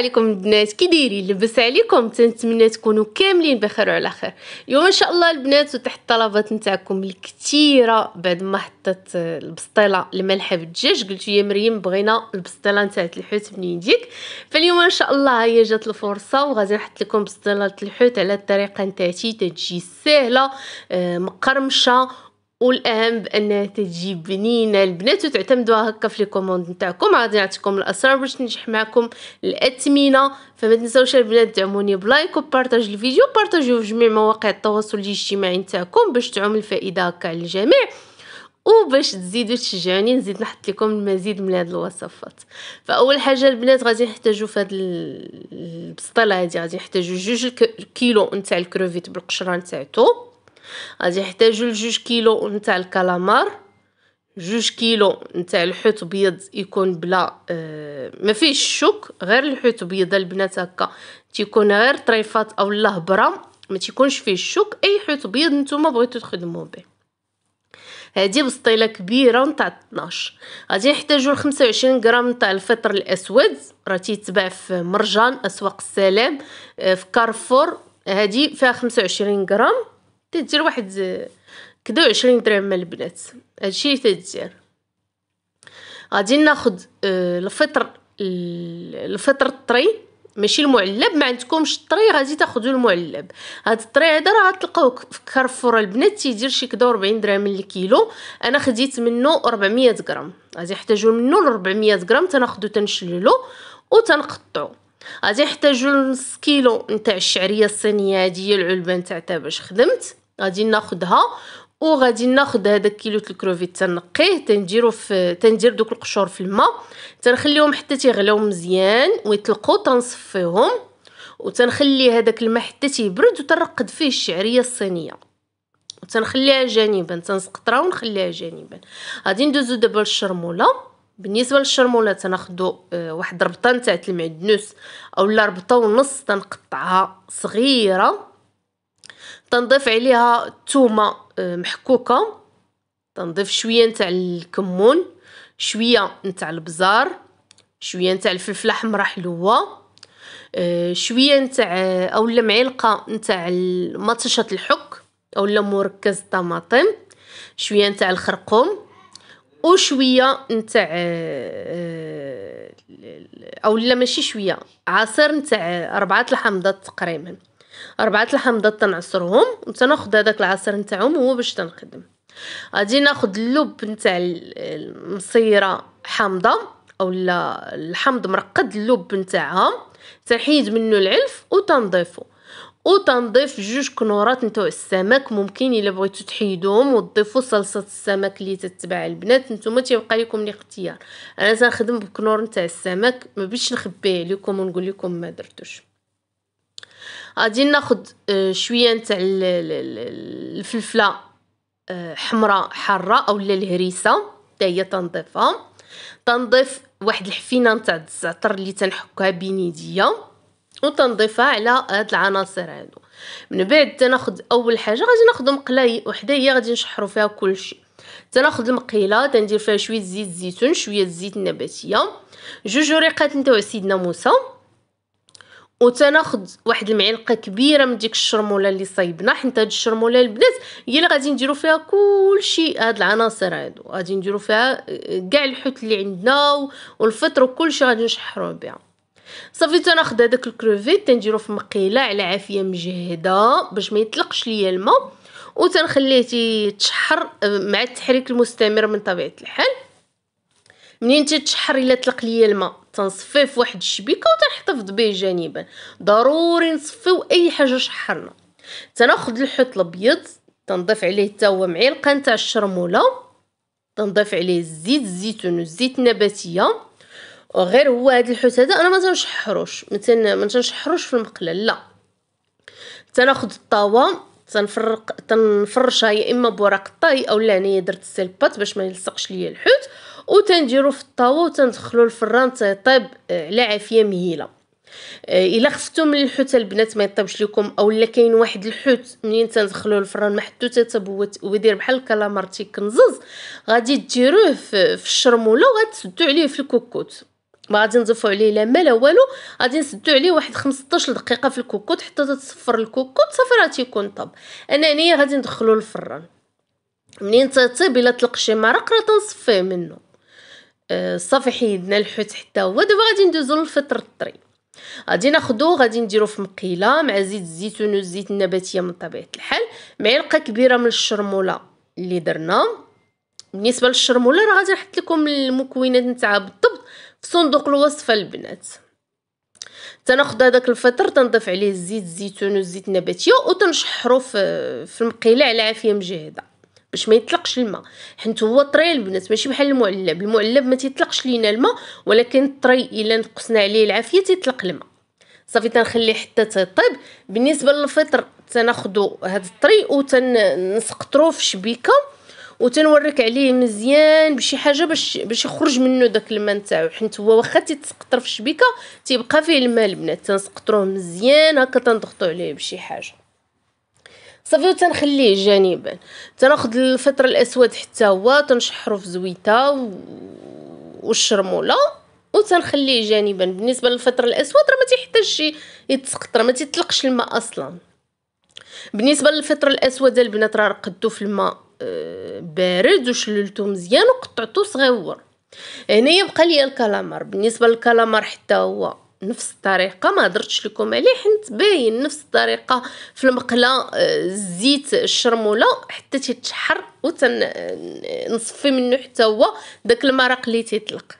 عليكم البنات كي دايرين لبس عليكم تنتمنى تكونوا كاملين بخير وعلى خير اليوم ان شاء الله البنات وتحت الطلبات نتاعكم الكثيره بعد ما حطيت البسطيله المالحه بالدجاج قلت يا مريم بغينا البسطيله نتاعت الحوت منين يديك فاليوم ان شاء الله هي جات الفرصه وغادي نحط لكم بسطيله الحوت على الطريقه نتاعتي تجي سهله آه، مقرمشه والاهم بانها تجي بنينه البنات وتعتمدوها هكا في لي كوموند نتاعكم غادي نعطيكم الاسرار باش ننجح معكم الاثمنه فما تنساوش البنات دعموني بلايك وبارطاج الفيديو بارطاجيو في جميع مواقع التواصل الاجتماعي نتاعكم باش تعم الفائده هكا على الجميع وباش تزيدوا تشجعوني نزيد نحط لكم المزيد من هاد الوصفات فاول حاجه البنات غادي نحتاجوا في هذه البسطيله هادي غادي نحتاجوا جوج كيلو نتاع الكروفيت بالقشره نتاعتو غادي يحتاجوا لجوج كيلو نتاع الكالامار جوج كيلو نتاع الحوت بيض يكون بلا آه ما فيش الشوك غير الحوت بيض البنات هكا تيكون غير طريفات او الهبره ما تيكونش فيه الشوك اي حوت بيض نتوما بغيتو تخدمو به هادي بسطيله كبيره نتاع 12 غادي نحتاجو 25 غرام نتاع الفطر الاسود راه تيتباع في مرجان اسواق السلام آه، في كارفور هادي فيها 25 غرام تدير واحد كدا وعشرين درهم من البنات هادشي اللي تدير غادي ناخد آه، الفطر الفطر الطري ماشي المعلب ما عندكمش الطري غادي تاخذوا المعلب هاد الطري هذا راه غتلقاوه في كارفور البنات تيدير شي كدا 40 درهم الكيلو انا خديت منه 400 غرام غادي يحتاجوا منه 400 غرام تناخذوا تنشللو وتنقطعو غادي نحتاجو نص كيلو نتاع الشعريه الصينيه هادي هي العلبه نتاعتها باش خدمت غادي ناخدها وغادي ناخد هذاك كيلو الكروفيت تنقيه تنديرو في تندير دوك القشور في الماء تنخليهم حتى تيغلاو مزيان ويطلقوا تنصفيهم وتنخلي هذاك الماء حتى تيبرد وتنرقد فيه الشعريه الصينيه وتنخليها جانبا تنسقطرها ونخليها جانبا غادي ندوزو دابا للشرموله بالنسبه للشرموله تناخذوا آه، واحد ربطه نتاع المعدنوس اولا ربطه ونص تنقطعها صغيره تنضيف عليها الثومه آه، محكوكه تنضيف شويه نتاع الكمون شويه نتاع البزار شويه نتاع الفلفل الاحمر حلوه آه، شويه نتاع اولا معلقه نتاع مطشه الحك اولا مركز الطماطم شويه نتاع الخرقوم وشويه نتاع آه، آه، او لا ماشي شويه عصير نتاع ربعه الحمضات تقريبا ربعه الحمضات تنعصرهم وتناخذ هذاك العصير نتاعهم هو باش تنخدم غادي ناخذ اللب نتاع المصيره حامضه لا الحمض مرقد اللب نتاعها تنحيد منه العلف وتنضيفه وتنضيف جوج كنورات نتاع السمك ممكن الا بغيتو تحيدوهم وتضيفوا صلصه السمك اللي تتباع البنات نتوما تيبقى لكم الاختيار انا تنخدم بكنور نتاع السمك ما بيش نخبيه لكم ونقول لكم ما درتوش غادي ناخذ آه، شويه نتاع الفلفله آه، حمراء حاره اولا الهريسه حتى هي تنضيفها تنضيف واحد الحفينه نتاع الزعتر اللي تنحكها بين يديا وتنضيفها على هاد العناصر هادو من بعد تناخد اول حاجه غادي ناخد مقله وحده هي غادي نشحرو فيها كلشي تناخد المقيله تندير فيها شويه زيت الزيتون شويه الزيت النباتيه جوج وريقات نتاع سيدنا موسى وتناخد واحد المعلقه كبيره من ديك الشرموله اللي صايبنا حيت هاد الشرموله البنات هي اللي غادي نديرو فيها كلشي هاد العناصر هادو غادي نديرو فيها كاع الحوت اللي عندنا والفطر وكلشي غادي نشحروه بها صافي تناخذ هذاك الكروفيت تنديرو في مقيله على عافيه مجهده باش ما يطلقش ليا الماء وتنخليه تيتشحر آه، مع التحريك المستمر من طبيعه الحال منين تتشحر الا طلق ليا الماء تنصفيه في واحد الشبيكه وتنحتفظ به جانبا ضروري نصفيو اي حاجه شحرنا تناخذ الحوت الابيض تنضيف عليه حتى هو معلقه نتاع الشرموله تنضيف عليه الزيت الزيتون والزيت النباتيه غير هو هاد الحوت هذا انا ما تنشحروش مثلا ما تنشحروش في المقله لا تناخذ الطاوه تنفرق تنفرشها يا اما بوراق الطاي اولا هنايا درت السيلبات باش ما يلصقش ليا الحوت وتنديرو في الطاوه وتندخلو الفران تيطيب آه، على عافيه مهيله آه، الا خفتو من الحوت البنات ما يطيبش لكم اولا كاين واحد الحوت منين تندخلو الفران ما حدو تيطيب ويدير بحال الكلامار تيكنزز غادي ديروه في الشرموله وغتسدو عليه في الكوكوت ما غادي نضيفو عليه لا ما لا والو غادي نسدو عليه واحد 15 دقيقه في الكوكوط حتى تتصفر الكوكوط صافي راه تيكون طاب انا هنايا غادي ندخلو للفران منين تطيب الا طلق شي مرق راه تنصفيه منه أه، صافي حيدنا الحوت حتى هو دابا غادي ندوزو للفطر الطري غادي ناخدو غادي نديرو في مقيله مع زيت الزيتون والزيت النباتيه من طبيعه الحال معلقه كبيره من الشرموله اللي درنا بالنسبه للشرموله راه غادي نحط لكم المكونات نتاعها صندوق الوصفه البنات تناخد هذاك الفطر تنضيف عليه الزيت الزيتون والزيت النباتيه وتنشحرو في في المقيله على عافيه مجهده باش ما يطلقش الماء حيت هو طري البنات ماشي بحال المعلب المعلب ما تيطلقش لينا الماء ولكن الطري الا نقصنا عليه العافيه تيطلق الماء صافي تنخليه حتى تطيب بالنسبه للفطر تناخدو هذا الطري وتنسقطروه في شبيكه وتنوريك عليه مزيان بشي حاجه باش باش يخرج منه داك الماء نتاعو حيت هو واخا تيتسقطر في الشبيكه تيبقى فيه الماء البنات تنسقطروه مزيان هكا تنضغطو عليه بشي حاجه صافي وتنخليه جانبا تناخذ الفطر الاسود حتى هو تنشحرو في زويته والشرموله وتنخليه جانبا بالنسبه للفطر الاسود راه ما تيحتاجش يتسقطر ما تيطلقش الماء اصلا بالنسبه للفطر الاسود البنات راه رقدو في الماء بارد وشللتو مزيان وقطعتو صغيور هنايا يبقى ليا الكالامار بالنسبه للكالامار حتى هو نفس الطريقه ما درتش لكم عليه حنت باين نفس الطريقه في المقله الزيت الشرموله حتى تيتشحر ونصفي منه حتى هو داك المرق اللي تيطلق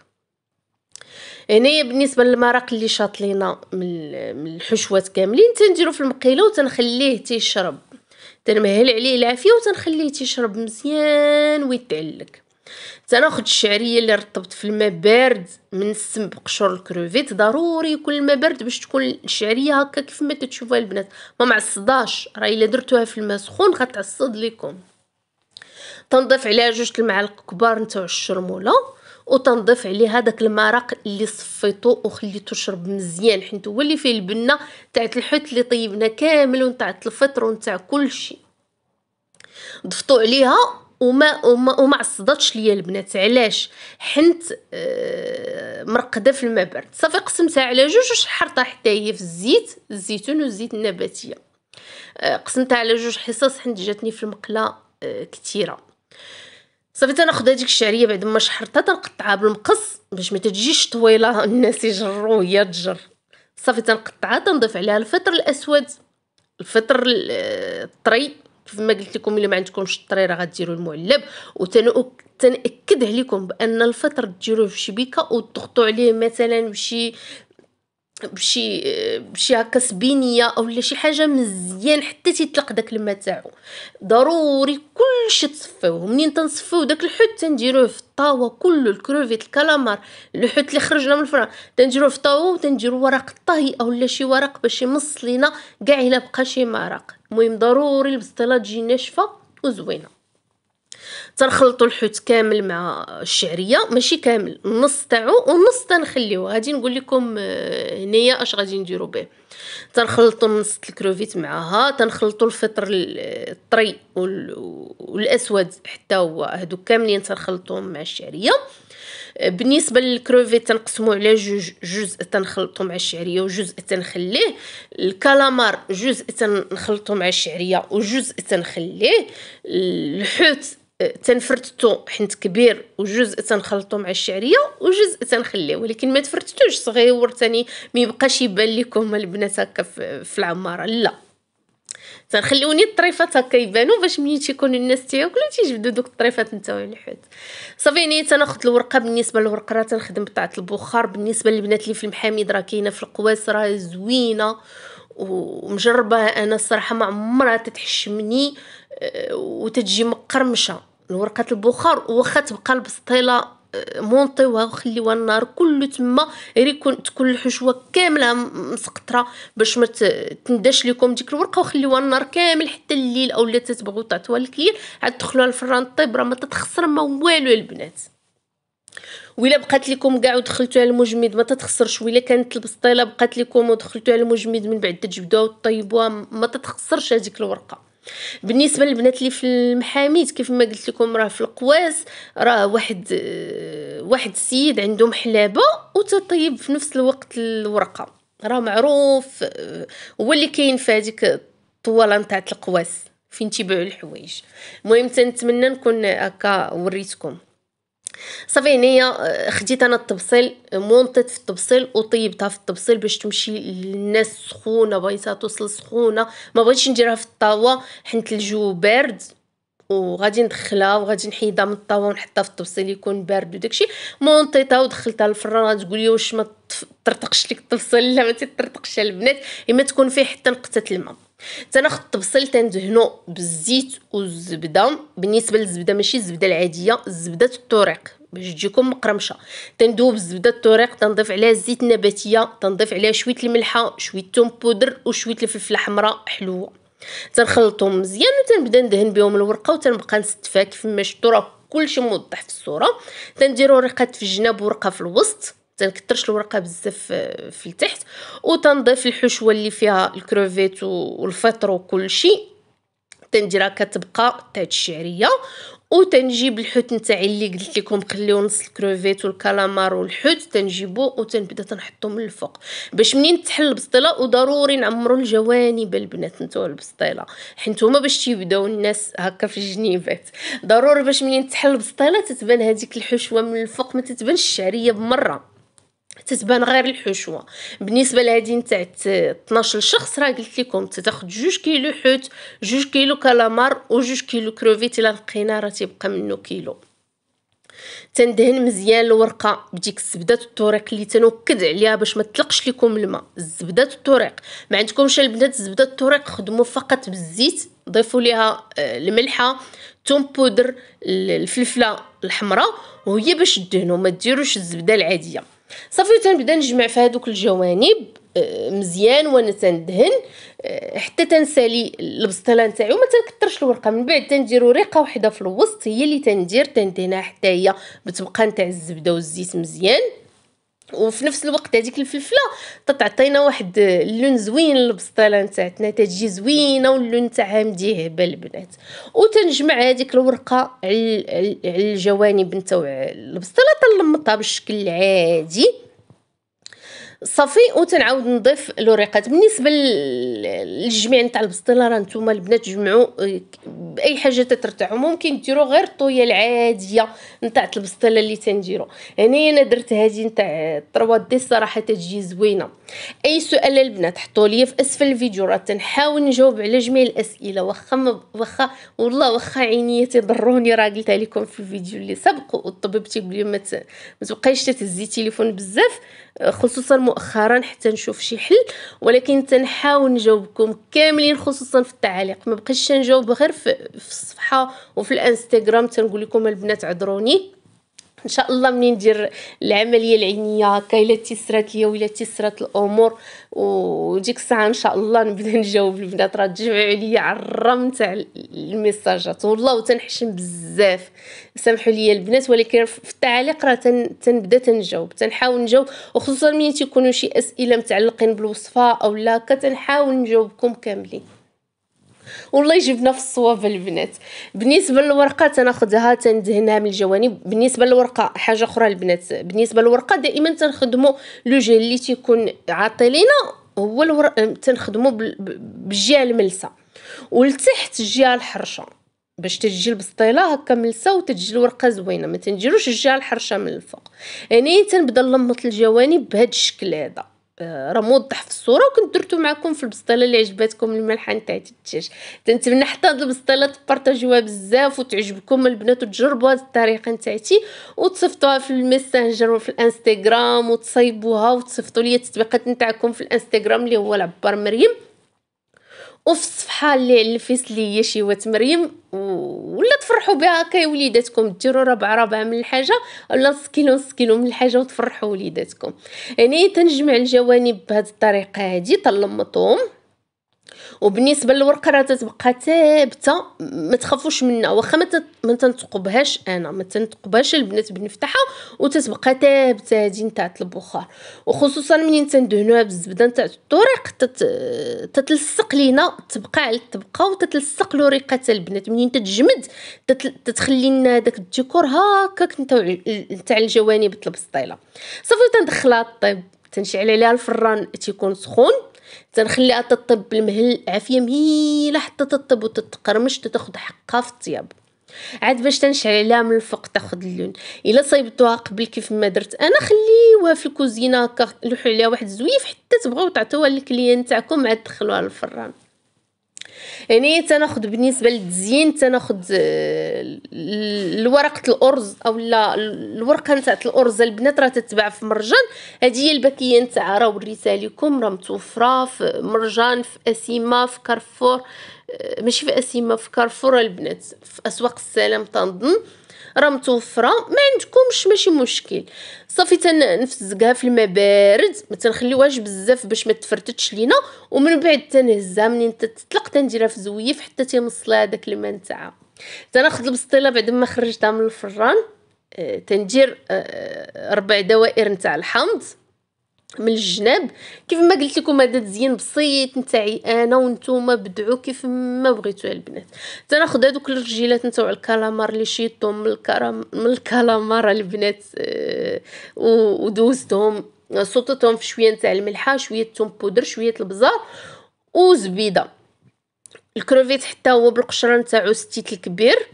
هنايا بالنسبه للمرق اللي شاط لينا من الحشوات كاملين تنديرو في المقيله وتنخليه تيشرب تنمهل عليه العافيه وتنخليه تيشرب مزيان ويتعلق تناخد الشعريه اللي رطبت في الماء بارد من السم بقشور الكروفيت ضروري يكون الماء بارد باش تكون الشعريه هكا كيف ما تشوفوها البنات ما معصداش راه الا درتوها في الماء سخون غتعصد لكم تنضيف عليها جوج المعالق كبار نتاع الشرموله وتنضيف عليه هذاك المرق اللي صفيتو وخليتو شرب مزيان حيت هو اللي فيه البنه تاع الحوت اللي طيبنا كامل ونتاع الفطر ونتاع كل شيء ضفتو عليها وما وما وما عصدتش ليا البنات علاش حنت آه، مرقده في الماء برد صافي قسمتها على جوج وشحرتها حتى هي في الزيت الزيتون والزيت النباتيه آه، قسمتها على جوج حصص حنت جاتني في المقله آه، كثيره صافي تناخد هذيك الشعريه بعد ما شحرتها تنقطعها بالمقص باش ما تجيش طويله الناس يجرو هي تجر صافي تنقطعها تنضيف عليها الفطر الاسود الفطر الطري كيف ما قلت لكم الا ما عندكمش الطري راه غديروا المعلب وتنأكد عليكم بان الفطر ديروه في شبيكه وتغطوا عليه مثلا بشي بشي بشي هكا سبينيه اولا شي حاجه مزيان حتى تيطلق داك الماء تاعو ضروري كلشي تصفيوه منين تنصفيو داك الحوت تنديروه في الطاوه كل الكروفيت الكالامار الحوت اللي خرجنا من الفرن تنديروه في الطاوه وتنديرو ورق الطهي اولا شي ورق باش يمص لينا كاع الا بقى شي مرق المهم ضروري البسطيله تجي ناشفه وزوينه تنخلطوا الحوت كامل مع الشعريه ماشي كامل النص تاعو والنص تنخليوه غادي نقول لكم آه، هنايا اش غادي نديروا به تنخلطوا النص الكروفيت معاها تنخلطوا الفطر الطري والاسود حتى هو هادو كاملين تنخلطوهم مع الشعريه بالنسبه للكروفيت تنقسمو على جوج جزء تنخلطو مع الشعريه وجزء تنخليه الكالامار جزء تنخلطو مع الشعريه وجزء تنخليه الحوت تنفرتتو حنت كبير وجزء تنخلطو مع الشعريه وجزء تنخليه ولكن ما تفرتتوش صغير ثاني ما يبقاش يبان لكم البنات هكا في العماره لا تنخليوني الطريفات هكا يبانو باش ملي تيكونوا الناس تياكلوا تيجبدوا دوك الطريفات نتاعو الحوت صافي يعني تناخذ الورقه بالنسبه للورقه راه تنخدم بطاعه البخار بالنسبه للبنات اللي في المحامي راه كاينه في القواس راه زوينه ومجربه انا الصراحه ما عمرها تتحشمني آه، وتتجي مقرمشه الورقه البخار وخا تبقى البسطيله آه، مونطيوها وخليوها النار كله تما غير يكون تكون الحشوه كامله مسقطره باش ما تنداش لكم ديك الورقه وخليوها النار كامل حتى الليل اولا تتبغو تعطوها للكليل عاد دخلوها الفران طيب راه ما تتخسر ما والو البنات ولا بقات لكم كاع ودخلتوها المجمد ما تتخسرش ولا كانت البسطيله بقات لكم ودخلتوها المجمد من بعد تجبدوها وطيبوها ما تتخسرش هذيك الورقه بالنسبه للبنات اللي في المحاميت كيف ما قلت لكم راه في القواس راه واحد آه، واحد السيد عنده محلابه وتطيب في نفس الوقت الورقه راه معروف آه، هو اللي كاين في هذيك الطواله نتاع القواس فين تيبيعوا الحوايج المهم تنتمنى نكون هكا وريتكم صافي هنايا آه، خديت انا الطبسيل مونطيت في الطبسيل وطيبتها في الطبسيل باش تمشي للناس سخونه بغيتها توصل سخونه ما بغيتش نديرها في الطاوه حيت الجو بارد وغادي ندخلها وغادي نحيدها من الطاوه ونحطها في الطبسيل يكون بارد وداكشي مونطيتها ودخلتها للفران غتقولي واش ما ترتقش ليك الطبسيل لا ما تترتقش البنات اما تكون فيه حتى نقطه الماء تنخط بصل تندهنو بالزيت والزبده بالنسبه للزبده ماشي الزبده العاديه زبده الطريق باش تجيكم مقرمشه تندوب الزبده الطريق تنضيف عليها الزيت النباتيه تنضيف عليها شويه الملحه شويه الثوم بودر وشويه الفلفله حمراء حلوه تنخلطهم مزيان وتنبدا ندهن بهم الورقه وتنبقى نستفاك فيها كيف ما شفتوا راه كلشي موضح في الصوره تنديروا رقات في الجناب ورقه في الوسط تنكثرش الورقه بزاف آه، في التحت وتنضيف الحشوه اللي فيها الكروفيت والفطر وكل شيء تنديرها كتبقى تاع الشعريه وتنجيب الحوت نتاعي اللي قلت لكم خليو نص الكروفيت والكالامار والحوت تنجيبو وتنبدا تنحطو من الفوق باش منين تحل البسطيله وضروري نعمرو الجوانب البنات نتاع البسطيله حيت هما باش تيبداو الناس هكا في الجنيبات ضروري باش منين تحل البسطيله تتبان هذيك الحشوه من الفوق ما تتبانش الشعريه بمره تتبان غير الحشوه بالنسبه لهادي تاع 12 شخص راه قلت لكم تاخذ جوج كيلو حوت جوج كيلو كالامار جوج كيلو كروفيت الا لقينا راه تيبقى منه كيلو تندهن مزيان الورقه بديك الزبده الطريق اللي تنوكد عليها باش ما تطلقش لكم الماء الزبده الطريق ما عندكمش البنات الزبده الطريق خدموا فقط بالزيت ضيفوا ليها آه، الملحه الثوم بودر الفلفله الحمراء وهي باش تدهنوا ما ديروش الزبده العاديه صافي تنبدا نجمع في هذوك الجوانب آه، مزيان وانا تندهن آه، حتى تنسالي البسطيله نتاعي وما تنكثرش الورقه من بعد تندير ريقه وحده في الوسط هي اللي تندير تندهنها حتى هي بتبقى نتاع الزبده والزيت مزيان وفي نفس الوقت هذيك الفلفله تتعطينا واحد اللون زوين للبسطيله نتاعتنا تتجي زوينه واللون تاعها مديه هبه البنات وتنجمع هذيك الورقه على الجوانب نتاع البسطيله تنلمطها بالشكل العادي صافي وتنعاود نضيف لوريقات بالنسبه للجميع نتاع البسطيله راه نتوما البنات جمعوا باي حاجه تترتاحوا ممكن ديروا غير الطويه العاديه نتاع البسطيله اللي تنديروا هنايا يعني انا درت هذه نتاع 3 دي صراحه تجي زوينه اي سؤال البنات حطوا لي في اسفل الفيديو راه تنحاول نجاوب على جميع الاسئله واخا واخا والله واخا عينيا تضروني راه قلتها لكم في الفيديو اللي سبق وطببتي بلي ما تبقايش تتهزي التليفون بزاف خصوصا مؤخرا حتى نشوف شي حل ولكن تنحاول نجاوبكم كاملين خصوصا في التعاليق ما بقيتش نجاوب غير في, في الصفحه وفي الانستغرام تنقول لكم البنات عذروني ان شاء الله منين ندير العمليه العينيه هكا الا تيسرات ليا ولا تيسرات الامور وديك الساعه ان شاء الله نبدا نجاوب البنات راه تجمعوا عليا على تاع الميساجات والله تنحشم بزاف سامحوا لي البنات ولكن في التعليق راه تنبدا تنجاوب تنحاول نجاوب وخصوصا ملي تيكونوا شي اسئله متعلقين بالوصفه او لا كتنحاول نجاوبكم كاملين والله يجيب نفس الصواب البنات بالنسبه للورقه تناخذها تندهنها من الجوانب بالنسبه للورقه حاجه اخرى البنات بالنسبه للورقه دائما تنخدموا لو جيل اللي تيكون عاطي لينا هو الورق تنخدموا بالجهه الملسه ولتحت الجهه الحرشه باش تجي البسطيله هكا ملسه وتجي الورقه زوينه ما تنديروش الجهه الحرشه من الفوق يعني تنبدا نلمط الجوانب بهذا الشكل هذا آه، راه موضح في الصوره وكنت درتو معكم في البسطيله اللي عجباتكم الملحه نتاع الدجاج تنتمنى حتى هاد البسطيله تبارطاجيوها بزاف وتعجبكم البنات وتجربوا هاد الطريقه نتاعتي وتصيفطوها في الميسنجر وفي الانستغرام وتصيبوها وتصيفطوا لي التطبيقات نتاعكم في الانستغرام اللي هو العبار مريم وفي الصفحه اللي الفيس اللي هي شي وات مريم ولا تفرحوا بها كي وليداتكم ديروا ربع ربع من الحاجه ولا نص كيلو نص كيلو من الحاجه وتفرحوا وليداتكم يعني تنجمع الجوانب بهذه الطريقه هذه تنلمطهم وبالنسبه للورقه راه تتبقى ثابته ما تخافوش منها واخا ما تنتقبهاش انا ما تنتقبهاش البنات بنفتحها وتتبقى ثابته هذه نتاع البخار وخصوصا منين تندهنوها بالزبده نتاع الطريق تتلصق لينا تبقى على الطبقه وتتلصق لوريقه البنات منين تتجمد تتخلي لنا داك الديكور هكاك نتاع نتاع الجوانب البسطيله صافي تندخلها الطيب تنشعل عليها الفران تيكون سخون تنخليها تطب بالمهل عافيه مهيله حتى تطب وتتقرمش تاخذ حقها في الطياب عاد باش تنشعل عليها من الفوق تاخد اللون الا صيبتوها قبل كيف ما درت انا خليوها في الكوزينه لوحوا عليها واحد الزويف حتى تبغاو تعطيوها للكليان تاعكم عاد دخلوها للفران يعني تناخد بالنسبه للتزيين تناخد آه، الورقه الارز او لا الورقه نتاع الارز البنات راه تتباع في مرجان هذه هي الباكية نتاع راه وريتها لكم راه متوفره في مرجان في اسيما في كارفور آه، ماشي في اسيما في كارفور البنات في اسواق السلام تنظن راه متوفره ما عندكمش ماشي مشكل صافي تنفزقها في الماء بارد ما تنخليوهاش بزاف باش ما تفرتتش لينا ومن بعد تنهزها منين تطلق تنديرها في زويف حتى تيمصلها داك الماء نتاعها تناخذ البسطيله بعد ما خرجتها من الفران آه، تندير آه، آه، ربع دوائر نتاع الحمض من الجناب كيف ما قلت لكم هذا تزيين بسيط نتاعي انا وانتم بدعوا كيف ما بغيتوا البنات تناخذ هذوك الرجيلات نتاع الكالامار اللي شيطتهم من الكرم من الكالامار البنات آه ودوزتهم صوتتهم في شويه نتاع الملحه شويه الثوم بودر شويه البزار وزبيده الكروفيت حتى هو بالقشره نتاعو ستيت الكبير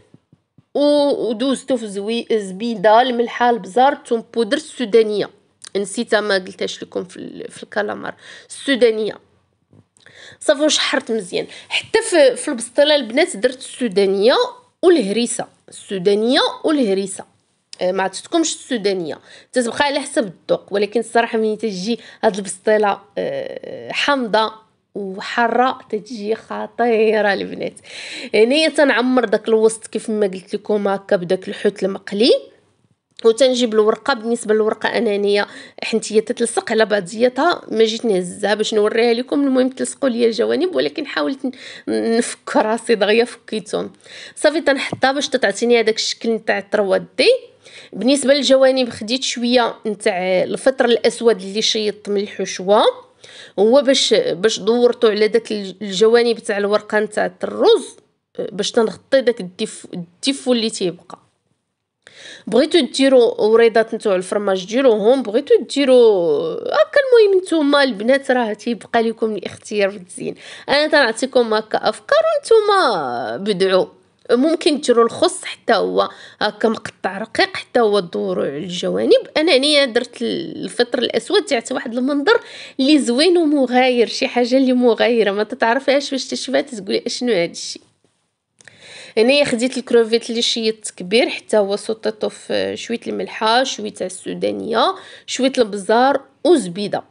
ودوزتو في زبيده الملحه البزار الثوم بودر السودانيه نسيتها ما قلتهاش لكم في, في الكالامار السودانيه صافي وشحرت مزيان حتى في, في البسطيله البنات درت السودانيه والهريسه السودانيه والهريسه آه، ما عطيتكمش السودانيه تتبقى على حسب الذوق ولكن الصراحه ملي تجي هاد البسطيله آه، حامضه وحاره تجي خطيره البنات هنايا يعني تنعمر داك الوسط كيف ما قلت لكم هكا بداك الحوت المقلي وتنجيب الورقه بالنسبه للورقه انانيه حنت هي تتلصق على بعضياتها ما جيت نهزها باش نوريها لكم المهم تلصقوا ليا الجوانب ولكن حاولت نفك راسي دغيا فكيتهم صافي تنحطها باش تعطيني هذاك الشكل نتاع الترودي بالنسبه للجوانب خديت شويه نتاع الفطر الاسود اللي شيطت من الحشوه هو باش باش دورتو على داك الجوانب تاع الورقه نتاع الرز باش تنغطي داك الديفو الديفو اللي تيبقى بغيتو ديروا وريضات نتوع الفرماج ديروهم بغيتو ديروا هكا المهم نتوما البنات راه تيبقى لكم الاختيار في انا تنعطيكم هكا افكار وانتوما بدعوا ممكن ديروا الخص حتى هو هكا مقطع رقيق حتى هو دورو على الجوانب انا هنايا درت الفطر الاسود تاعت واحد المنظر اللي زوين ومغاير شي حاجه اللي مغايره ما تتعرفيهاش واش تشوفها تقولي اشنو هذا الشيء هنايا خديت الكروفيت اللي شيط كبير حتى هو سطيته في شويه الملحه شويه السودانيه شويه البزار وزبيده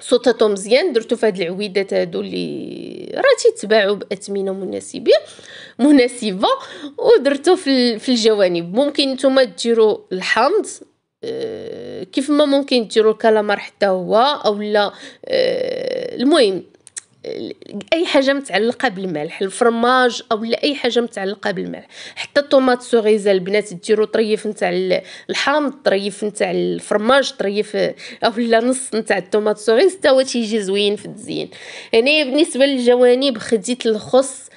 سطيته مزيان درتو في هاد العويدات هادو اللي راه تيتباعوا باثمنه مناسبه مناسبه ودرتو في في الجوانب ممكن نتوما ديروا الحمض آه، كيف ما ممكن ديروا الكالامار حتى هو اولا آه، المهم اي حاجه متعلقه بالملح الفرماج او لا اي حاجه متعلقه بالملح حتى الطوماط سوريزه البنات ديروا طريف نتاع الحامض طريف نتاع الفرماج طريف او لا نص نتاع الطوماط سوغيز حتى هو تيجي زوين في التزيين يعني بالنسبه للجوانب خديت الخص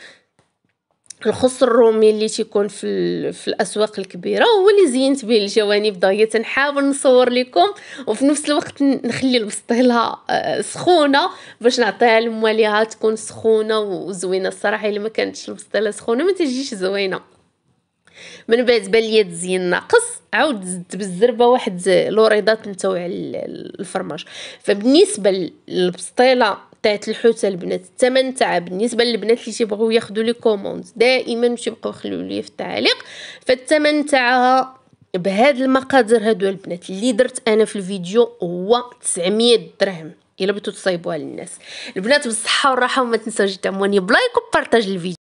الخص الرومي اللي تيكون في, في الاسواق الكبيره هو اللي زينت به الجوانب دغيا تنحاول نصور لكم وفي نفس الوقت نخلي البسطيله آه، سخونه باش نعطيها لمواليها تكون سخونه وزوينه الصراحه الا ما كانتش البسطيله سخونه ما تجيش زوينه من بعد بان ليا تزين ناقص عاود زدت بالزربه واحد لوريضات نتاوع الفرماج فبالنسبه للبسطيله تاعت الحوت البنات الثمن تاعها بالنسبه للبنات اللي تيبغيو ياخذوا لي كوموند دائما تيبقاو يخليو لي في التعليق فالثمن تاعها بهاد المقادير هادو البنات اللي درت انا في الفيديو هو 900 درهم الا بغيتو تصايبوها للناس البنات بالصحه والراحه وما تنساوش تعموني بلايك وبارطاج الفيديو